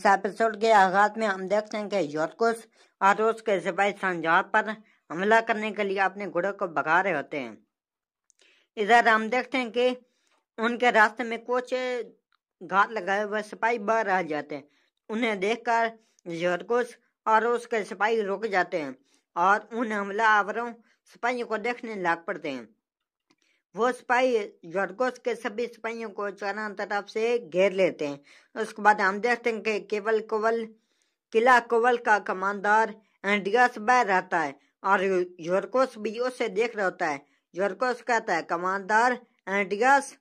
इस एपिसोड के आगाज में हम देखते हैं कि योरकुस और उसके सिपाही संजाब पर हमला करने के लिए अपने घोड़े को भगा रहे होते हैं इधर हम देखते हैं कि उनके रास्ते में कुछ घात लगाए हुए सिपाही बाहर आ जाते हैं उन्हें देखकर योरकुस और उसके सिपाही रुक जाते हैं और उन हमला आवरों सिपाहियों को देखने लाग पड़ते हैं वो सिपाही जॉर्गोस के सभी सिपाहियों को चारों तरफ से घेर लेते हैं उसके बाद हम देखते हैं कि केवल कोवल किला कोवल का कमांदार एंडियस बह रहता है और जॉर्गोस भी उसे देख रहा होता है जॉर्गोस कहता है कमांडर एंडियस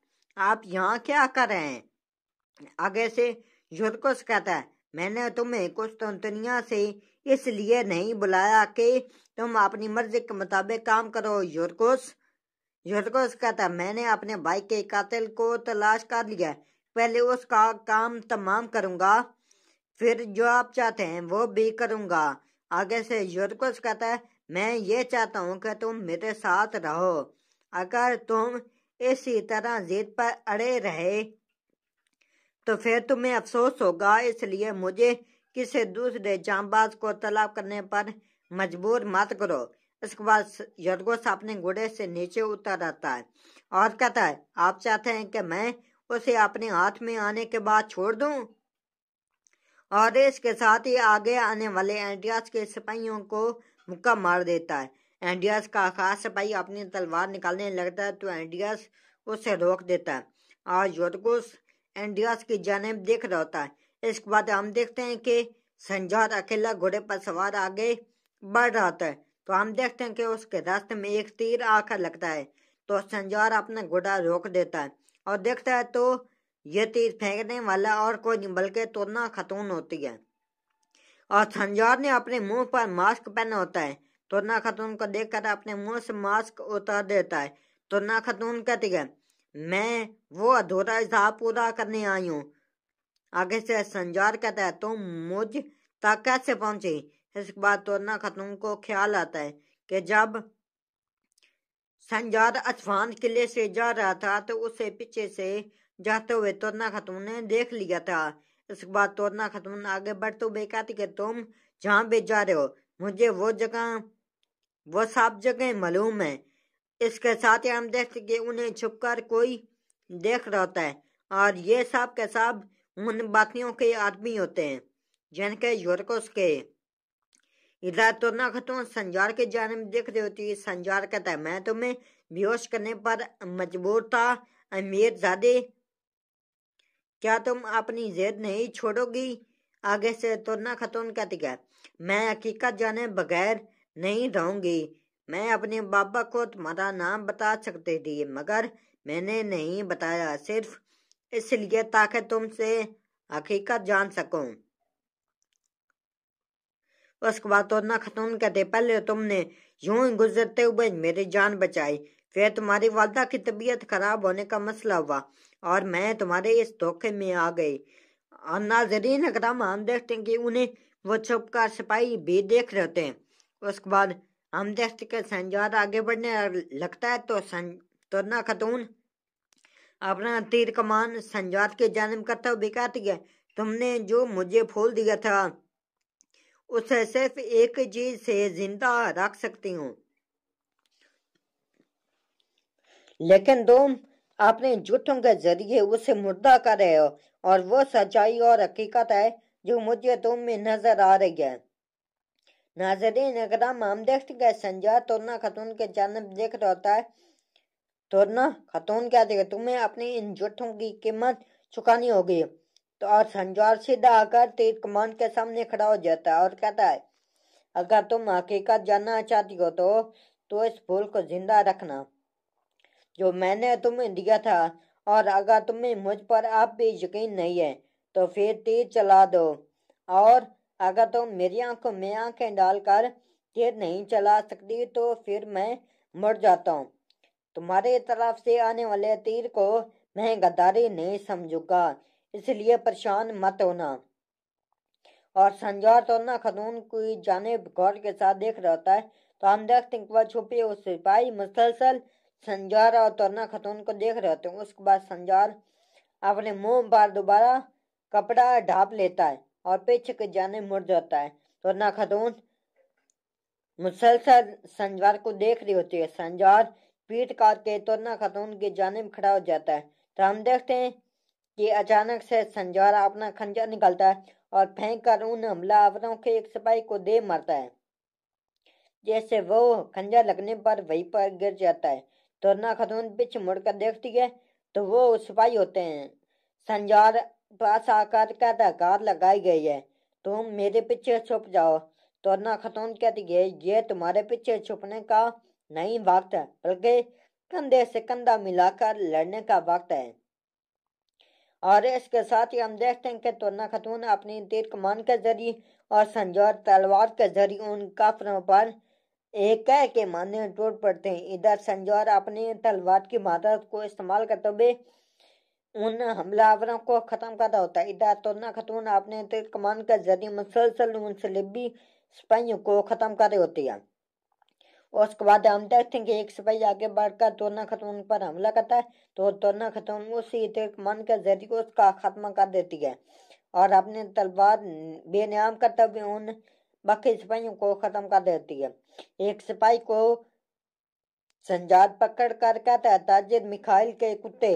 आप यहाँ क्या कर रहे हैं आगे से जॉर्गोस कहता है मैंने तुम्हें कुछ कुस्तुनतनिया तो से इसलिए नहीं बुलाया कि तुम अपनी मर्जी के मुताबिक काम करो यूरकुस झुलको को मैंने अपने भाई के कातिल को तलाश कर लिया पहले उसका काम तमाम करूंगा फिर जो आप चाहते हैं वो भी करूंगा आगे से यूरकुस कहता है मैं ये चाहता हूँ कि तुम मेरे साथ रहो अगर तुम इसी तरह जीत पर अड़े रहे तो फिर तुम्हें अफसोस होगा इसलिए मुझे किसी दूसरे जांबाज को तलाब करने पर मजबूर मत करो इसके बाद यदगोस अपने घोड़े से नीचे उतर आता है और कहता है आप चाहते हैं कि मैं उसे अपने हाथ में आने के बाद छोड़ दूं और इसके साथ ही आगे आने वाले एंडियास के सिपाहियों को मुक्का मार देता है एंडियास का खास सिपाही अपनी तलवार निकालने लगता है तो एंडियास उसे रोक देता है और योदगोस एंडियास की जानब देख रहा होता है इसके बाद हम देखते हैं कि संजात अकेला घोड़े पर सवार आगे बढ़ रहा है तो हम देखते हैं कि उसके रास्ते में एक तीर आकर लगता है तो संजार अपना घोड़ा रोक देता है और देखता है तो ये तीर फेंकने वाला और कोई नहीं बल्कि तोरना खतून होती है और संजार ने अपने मुंह पर मास्क पहना होता है तोरना खतून को देखकर अपने मुंह से मास्क उतार देता है तोरना खतून कहती है मैं वो अधूरा हिसाब पूरा करने आई हूँ आगे से संजार कहता है तुम तो मुझ तक कैसे पहुंची इस बात तो ना खतून को ख्याल आता है कि जब संजाद अचफान किले से जा रहा था तो उसे पीछे से जाते हुए तोना खतून ने देख लिया था इस बात तोना खतून आगे बढ़ते हुए कहती कि तुम जहाँ भी जा रहे हो मुझे वो जगह वो सब जगह मालूम है इसके साथ ही हम देखते कि उन्हें छुपकर कोई देख रहा होता है और ये सब के सब उन बातियों के आदमी होते हैं जिनके यूरकोस के इधर तो ना खतून तो संजार के जानब देख रहे होती तो है संजार कहता है मैं तुम्हें बेहोश करने पर मजबूर था अमीर जादे क्या तुम अपनी जेद नहीं छोड़ोगी आगे से तो ना खतून कहती है मैं हकीकत जाने बगैर नहीं रहूंगी मैं अपने बाबा को तुम्हारा नाम बता सकते थी मगर मैंने नहीं बताया सिर्फ इसलिए ताकि तुमसे हकीकत जान सकूं उसके बाद तो ना खतून कहते पहले तो तुमने यूं ही गुजरते हुए मेरी जान बचाई फिर तुम्हारी वालदा की तबीयत खराब होने का मसला हुआ और मैं तुम्हारे इस धोखे में आ गई और नाजरीन अकराम हम देखते हैं कि उन्हें वो छुपकार सिपाही भी देख रहे थे उसके बाद हम देखते के संजार आगे बढ़ने लगता है तो सं तो ना खतून अपना तीर कमान संजात के जानब करता हुआ भी कहती है तुमने जो मुझे फूल दिया था उसे सिर्फ एक चीज से जिंदा रख सकती हूँ लेकिन तुम अपने झूठों के जरिए उसे मुर्दा कर रहे हो और वो सच्चाई और हकीकत है जो मुझे तुम में नजर आ रही है नाजरीन अगर हम देखते गए संजय तोरना खतून के जन्म देख रहा होता है तोरना खतून क्या देगा तुम्हें अपने इन झूठों की कीमत चुकानी होगी तो और संजौर सीधा आकर तीर कमान के सामने खड़ा हो जाता है और कहता है अगर तुम हकीकत जानना चाहती हो तो तो इस फूल को जिंदा रखना जो मैंने तुम्हें दिया था और अगर तुम्हें मुझ पर आप भी यकीन नहीं है तो फिर तीर चला दो और अगर तुम मेरी आंखों में आंखें डालकर तीर नहीं चला सकती तो फिर मैं मर जाता हूँ तुम्हारे तरफ से आने वाले तीर को मैं गद्दारी नहीं समझूंगा इसलिए परेशान मत होना और संजार तो ना खनून की जानब गौर के साथ देख रहा होता है तो हम देखते हैं कि वह छुपे उस सिपाही मुसलसल संजार और तोरना खतून को देख रहे होते हैं उसके बाद संजार अपने मुंह पर दोबारा कपड़ा ढाप लेता है और पीछे के जाने मुड़ जाता है तोरना खतून मुसलसल संजार को देख रही होती है संजार पीट काट के तोरना खतून की जानब खड़ा हो जाता है तो हम देखते हैं कि अचानक से संजौरा अपना खंजर निकालता है और फेंक कर उन हमलावरों के एक सिपाही को दे मारता है जैसे वो खंजर लगने पर वहीं पर गिर जाता है तोरना खतून पीछे मुड़कर देखती है तो वो सिपाही होते हैं संजौर पास आकर कहता कार लगाई गई है तुम मेरे पीछे छुप जाओ तोरना खतून कहती है ये तुम्हारे पीछे छुपने का नहीं वक्त है बल्कि कंधे से कंधा मिलाकर लड़ने का वक्त है और इसके साथ ही हम देखते हैं कि तुरना खतून अपनी तीर कमान के जरिए और संजौर तलवार के जरिए उन काफरों पर एक कह के मानने टूट पड़ते हैं इधर संजौर अपने तलवार की मदद को इस्तेमाल करते हुए उन हमलावरों को ख़त्म करता होता है इधर तुरना खतून अपने तीर कमान के जरिए मुसलसल उन सलीबी सिपाहियों को ख़त्म कर रही होती है और उसके बाद हम देखते हैं कि एक सिपाही आगे बढ़कर तोना खतून पर हमला करता है तो तोना खतून उसी मन के जरिए उसका खात्मा कर देती है और अपने तलवार बेनियाम करते हुए उन बाकी सिपाहियों को ख़त्म कर देती है एक सिपाही को संजाद पकड़ कर कहता है ताजिर मिखाइल के कुत्ते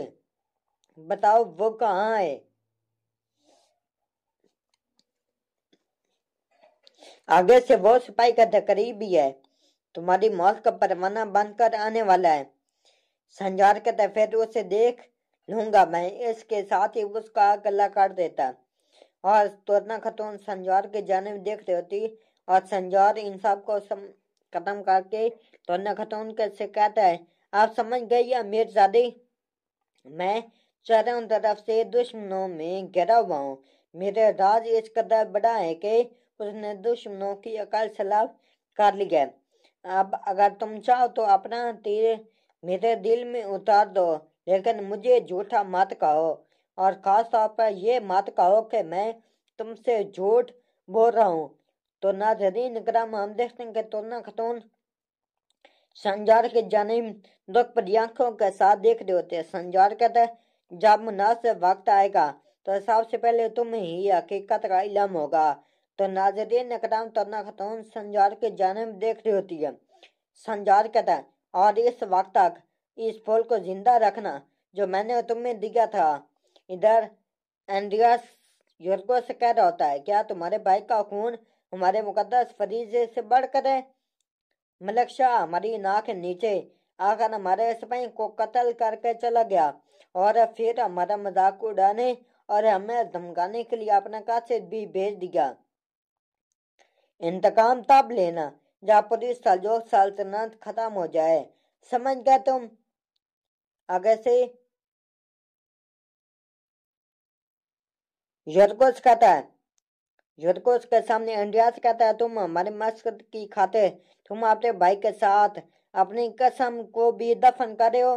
बताओ वो कहाँ है आगे से वो सिपाही का तकरीब भी है तुम्हारी मौत का परवाना बनकर आने वाला है संजार कहता फिर उसे देख लूंगा मैं इसके साथ ही उसका गला काट देता और तोरना खतून संजार के जानब देख रही होती और संजार इन सब को खत्म करके तोरना खतून से कहता है आप समझ गई अमीर जादी मैं चारों तरफ से दुश्मनों में घिरा हुआ हूँ मेरे राज इस कदर बड़ा है कि उसने दुश्मनों की अकाल सलाब कर ली है अब अगर तुम चाहो तो अपना तीर मेरे दिल में उतार दो लेकिन मुझे झूठा मत कहो और ख़ास तौर पर यह मत कहो कि मैं तुमसे झूठ बोल रहा हूँ तो नाजरीन कराम हम देखते हैं कि तुलना खतून संजार के जानब दुख पर आंखों के साथ देख रहे होते हैं संजार कहते जब मुनासिब वक्त आएगा तो सबसे पहले तुम ही हकीकत का इलम होगा तो नाजरीन नकराम तरना खतून संजार की जानब देख रही होती है संजार कहता है और इस वक्त तक इस फूल को जिंदा रखना जो मैंने तुम्हें दिया था इधर एंड्रियास यूरगो से कह रहा होता है क्या तुम्हारे भाई का खून हमारे मुकदस फरीजे से बढ़कर है मलक शाह हमारी नाक नीचे आकर हमारे सिपाही को कत्ल करके चला गया और फिर हमारा मजाक उड़ाने और हमें धमकाने के लिए अपना कासे भी भेज दिया इंतकाम तब लेना जब पूरी सलजोग सल्तनत खत्म हो जाए समझ गए तुम आगे से युद्धकोष कहता है युद्धकोष के सामने इंडिया से कहता है तुम हमारे मस्क की खाते तुम अपने भाई के साथ अपनी कसम को भी दफन कर रहे हो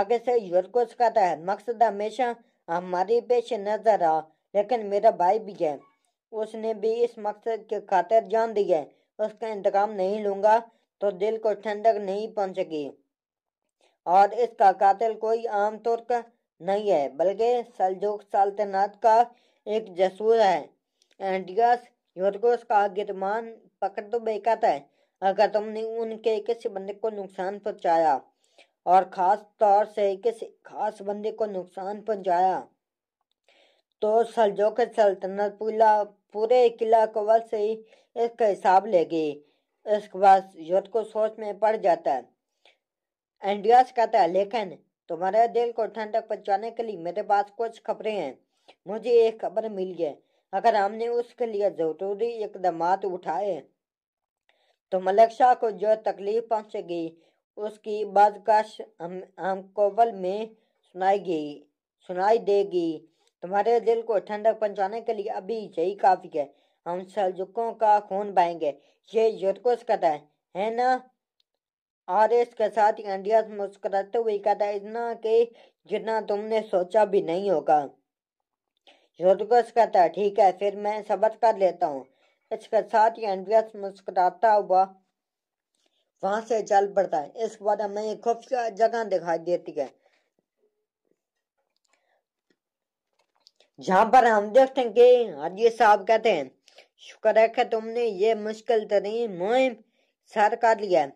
आगे से युद्धकोष कहता है मकसद हमेशा हमारी पेश नजर आ लेकिन मेरा भाई भी है उसने भी इस मकसद के खातिर जान दी है उसका इंतकाम नहीं लूंगा तो दिल को ठंडक नहीं पहुंचेगी और इसका कातिल कोई आम तुर्क नहीं है बल्कि सलजोक सल्तनत का एक जसूर है एंटियस यूरकोस का गिरमान पकड़ तो बेकत है अगर तुमने उनके किसी बंदे को नुकसान पहुंचाया और ख़ास तौर से किसी खास बंदे को नुकसान पहुंचाया तो सलजोक सल्तनत पूरा पूरे किला कवल से ही इसका हिसाब ले गई इसके बाद युद्ध को सोच में पड़ जाता है एंडियास कहता है लेकिन तुम्हारे दिल को ठंडक पहुंचाने के लिए मेरे पास कुछ खबरें हैं मुझे एक खबर मिल गई अगर हमने उसके लिए जरूरी इकदाम उठाए तो मलिक शाह को जो तकलीफ पहुंचेगी उसकी बाजकाश हम हम कोवल में सुनाई गई सुनाई देगी तुम्हारे दिल को ठंडक पहुंचाने के लिए अभी यही काफ़ी है हम सलजुकों का खून बहेंगे ये यूरकोस कहता है है ना और इसके साथ ही इंडिया मुस्कुराते हुए कहता है इतना कि जितना तुमने सोचा भी नहीं होगा यूरकोस कहता है ठीक है फिर मैं सबर कर लेता हूँ इसके साथ ही एंड्रियास मुस्कुराता हुआ वहां से चल पड़ता है इसके बाद हमें खुफिया जगह दिखाई देती है यहाँ पर हम देखते हैं कि हाजी साहब कहते हैं शुक्र है कि तुमने ये मुश्किल तरीन तो मुहिम सर कर लिया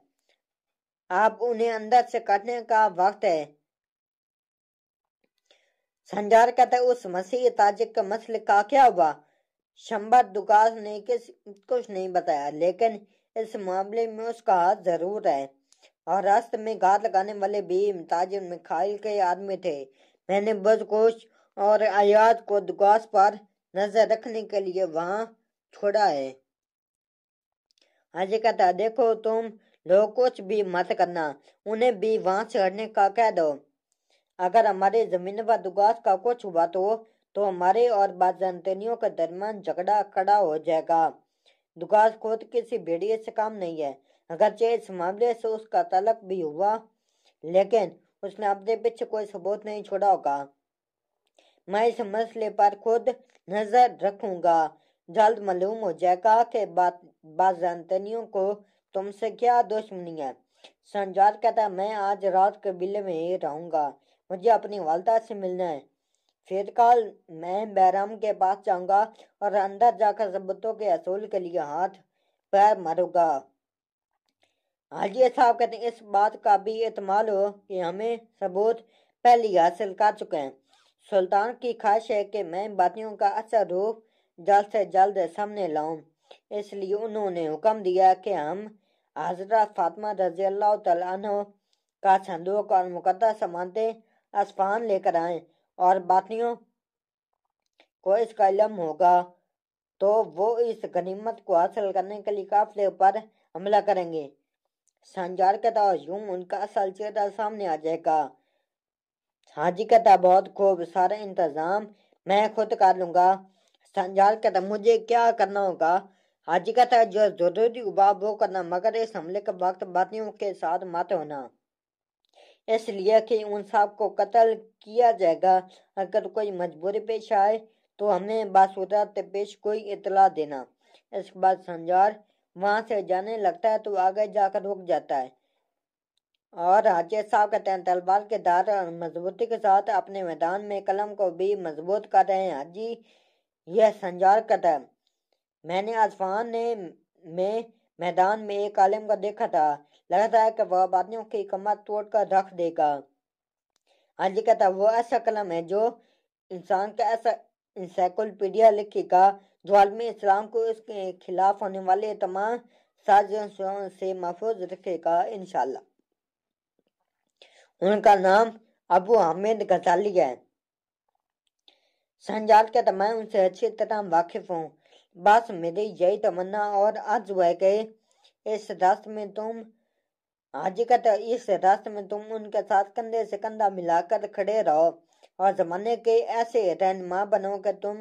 आप उन्हें अंदर से काटने का वक्त है संजार कहते हैं उस मसीह ताजिक के मसले का क्या हुआ शंबर दुकास ने किस कुछ नहीं बताया लेकिन इस मामले में उसका हाथ जरूर है और रास्ते में घात लगाने वाले भी ताजिर मिखाइल के आदमी थे मैंने बस कुछ और आयात को दुकास पर नजर रखने के लिए वहां छोड़ा है हाजी कहता देखो तुम लोग कुछ भी मत करना उन्हें भी वहां से हटने का कह दो अगर हमारे जमीन पर दुकास का कुछ हुआ तो तो हमारे और बाजनियों के दरमियान झगड़ा खड़ा हो जाएगा दुकास खुद किसी भेड़िए से काम नहीं है अगरचे इस मामले से उसका तलक भी हुआ लेकिन उसने अपने पीछे कोई सबूत नहीं छोड़ा होगा मैं इस मसले पर खुद नजर रखूंगा जल्द मालूम हो जाएगा कि बाजानतनियों को तुमसे क्या दुश्मनी है संजार कहता मैं आज रात कबीले में ही रहूंगा मुझे अपनी वालदा से मिलना है फिर कल मैं बैराम के पास जाऊंगा और अंदर जाकर सबूतों के असूल के लिए हाथ पैर मारूंगा हाजी साहब कहते हैं इस बात का भी इतमाल हो कि हमें सबूत पहले हासिल कर चुके हैं सुल्तान की ख्वाहिश है कि मैं बातियों का अच्छा रूप जल्द से जल्द सामने लाऊं इसलिए उन्होंने हुक्म दिया कि हम हजरत फातमा रजी अल्लाह तु का संदूक और मुकदस समानते आसमान लेकर आए और बातियों को इसका इलम होगा तो वो इस गनीमत को हासिल करने के लिए काफिले पर हमला करेंगे संजार के तौर यूं उनका असल चेहरा सामने आ जाएगा हाँ हकीकत है बहुत खूब सारा इंतज़ाम मैं खुद कर लूंगा संजाल कहता मुझे क्या करना होगा हाँ हकीकत है जो ज़रूरी हुआ वो करना मगर इस हमले के वक्त बातियों के साथ मत होना इसलिए कि उन सब को कत्ल किया जाएगा अगर कोई मजबूरी पेश आए तो हमें बासूरत पेश कोई इतला देना इसके बाद संजार वहां से जाने लगता है तो आगे जाकर रुक जाता है और हाजिर साहब कहते हैं तलबाल के दार और मजबूती के साथ अपने मैदान में कलम को भी मजबूत कर रहे हैं हाजी यह संजार कहता है मैंने आसमान ने में मैदान में एक आलिम को देखा था लगा था कि वह आबादियों की कमर तोड़ कर रख देगा जी कहता वो ऐसा कलम है जो इंसान का ऐसा इंसाइक्लोपीडिया लिखेगा जो आलमी इस्लाम को इसके खिलाफ होने वाले तमाम साजिशों से महफूज रखेगा इनशाला उनका नाम अबू हामिद गजाली है संजाल के तो मैं उनसे अच्छी तरह वाकिफ हूँ बस मेरी यही तमन्ना और आज वह गए इस रास्ते में तुम आज का तो इस रास्ते में तुम उनके साथ कंधे से कंधा मिलाकर खड़े रहो और जमाने के ऐसे रहनमा बनो कि तुम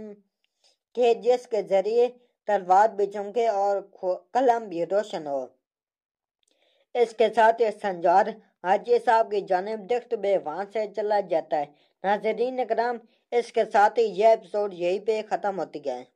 के जिसके जरिए तलवार भी चमके और कलम भी रोशन हो इसके साथ ये संजार हाजी साहब की जानब बे वहां से चला जाता है नाजरीन कराम इसके साथ ही यह एपिसोड यहीं पे ख़त्म होती गया है